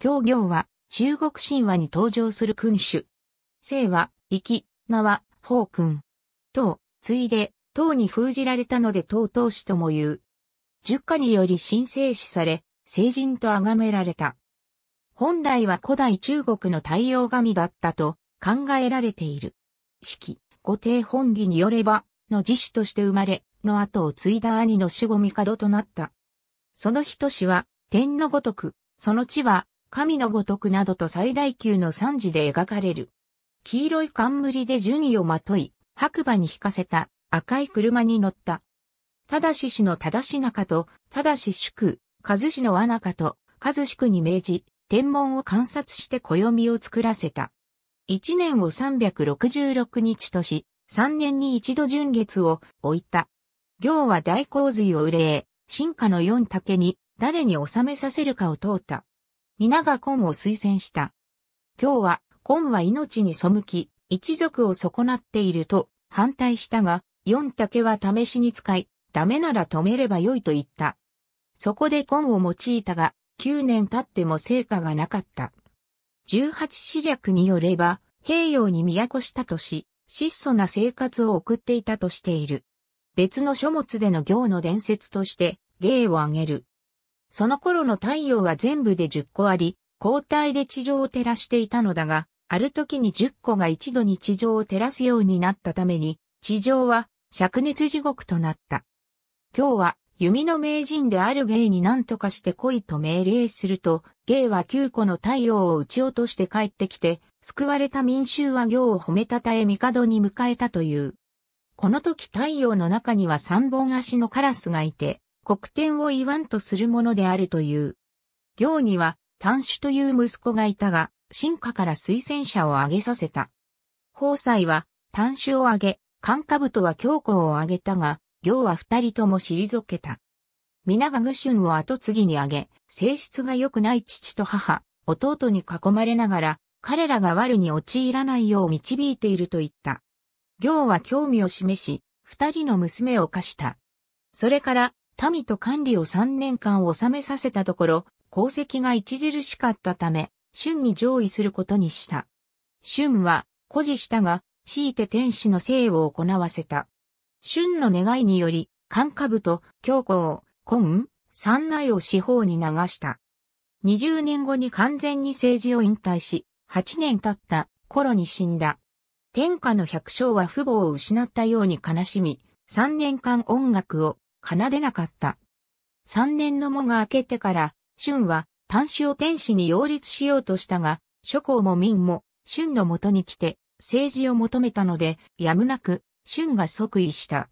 行行は、中国神話に登場する君主。姓は、粋、名は、宝君。唐、ついで、唐に封じられたので唐唐氏とも言う。十家により神聖死され、聖人と崇められた。本来は古代中国の太陽神だったと考えられている。四季、五帝本義によれば、の自主として生まれ、の後を継いだ兄の死後帝となった。その人氏は、天のごとく、その地は、神のごとくなどと最大級の惨事で描かれる。黄色い冠で順位をまとい、白馬に引かせた赤い車に乗った。ただし氏のただし中と、ただし宿、和氏の罠かと、和宿に命じ、天文を観察して暦を作らせた。一年を366日とし、三年に一度純月を置いた。行は大洪水を憂え、進化の四竹に誰に収めさせるかを問うた。皆がコンを推薦した。今日は、コンは命に背き、一族を損なっていると反対したが、四竹は試しに使い、ダメなら止めればよいと言った。そこでコンを用いたが、9年経っても成果がなかった。18史略によれば、平洋に都したとし、質素な生活を送っていたとしている。別の書物での行の伝説として、芸を挙げる。その頃の太陽は全部で10個あり、交代で地上を照らしていたのだが、ある時に10個が一度に地上を照らすようになったために、地上は灼熱地獄となった。今日は弓の名人である芸に何とかして来いと命令すると、ゲイは9個の太陽を撃ち落として帰ってきて、救われた民衆は行を褒めたたえ帝に迎えたという。この時太陽の中には3本足のカラスがいて、黒点を言わんとするものであるという。行には、丹主という息子がいたが、進化から推薦者を挙げさせた。宝斎は丹主を挙げ、関下部とは強行を挙げたが、行は二人とも退けた。皆が愚春を後継ぎに挙げ、性質が良くない父と母、弟に囲まれながら、彼らが悪に陥らないよう導いていると言った。行は興味を示し、二人の娘を課した。それから、民と管理を3年間収めさせたところ、功績が著しかったため、春に上位することにした。春は、孤児したが、強いて天使の生を行わせた。春の願いにより、官下部と教皇、根、三内を四方に流した。20年後に完全に政治を引退し、8年経った頃に死んだ。天下の百姓は父母を失ったように悲しみ、3年間音楽を奏でなかった。三年の喪が明けてから、春は端子を天使に擁立しようとしたが、諸侯も民も春のもとに来て政治を求めたので、やむなく春が即位した。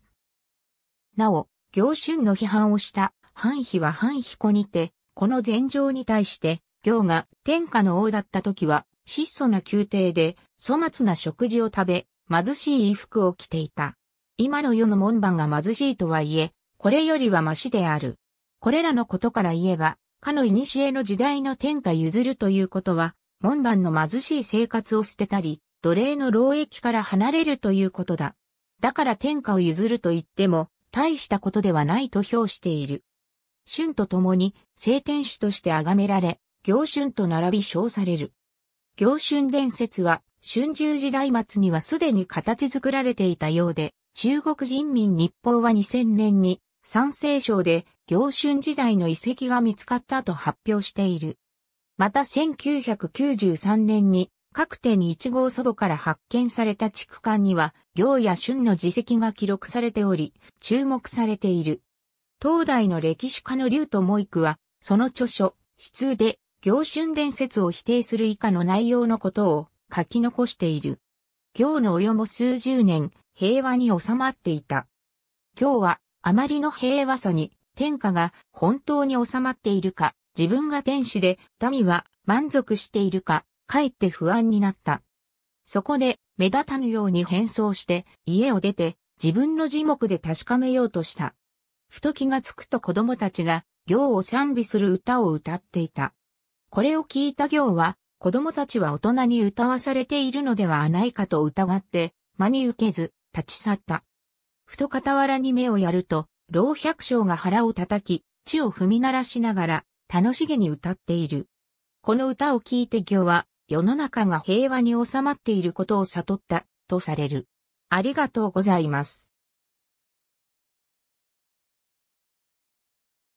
なお、行春の批判をした反妃は反子にて、この禅情に対して、行が天下の王だった時は、質素な宮廷で粗末な食事を食べ、貧しい衣服を着ていた。今の世の門番が貧しいとはいえ、これよりはましである。これらのことから言えば、かの古の時代の天下譲るということは、門番の貧しい生活を捨てたり、奴隷の労役から離れるということだ。だから天下を譲ると言っても、大したことではないと評している。春と共に聖天使として崇められ、行春と並び称される。行春伝説は、春秋時代末にはすでに形作られていたようで、中国人民日報は2000年に山西省で行春時代の遺跡が見つかったと発表している。また1993年に各点一号祖母から発見された畜間には行や春の自石が記録されており、注目されている。東大の歴史家の竜と萌イは、その著書、詩通で行春伝説を否定する以下の内容のことを書き残している。行のおよも数十年、平和に収まっていた。今日はあまりの平和さに、天下が本当に収まっているか、自分が天使で、民は満足しているか、かえって不安になった。そこで、目立たぬように変装して、家を出て、自分の字幕で確かめようとした。ふと気がつくと子供たちが、行を賛美する歌を歌っていた。これを聞いた行は、子供たちは大人に歌わされているのではないかと疑って、真に受けず、立ち去った。ふと傍らに目をやると、老百姓が腹を叩き、地を踏み鳴らしながら、楽しげに歌っている。この歌を聴いて行は、世の中が平和に収まっていることを悟った、とされる。ありがとうございます。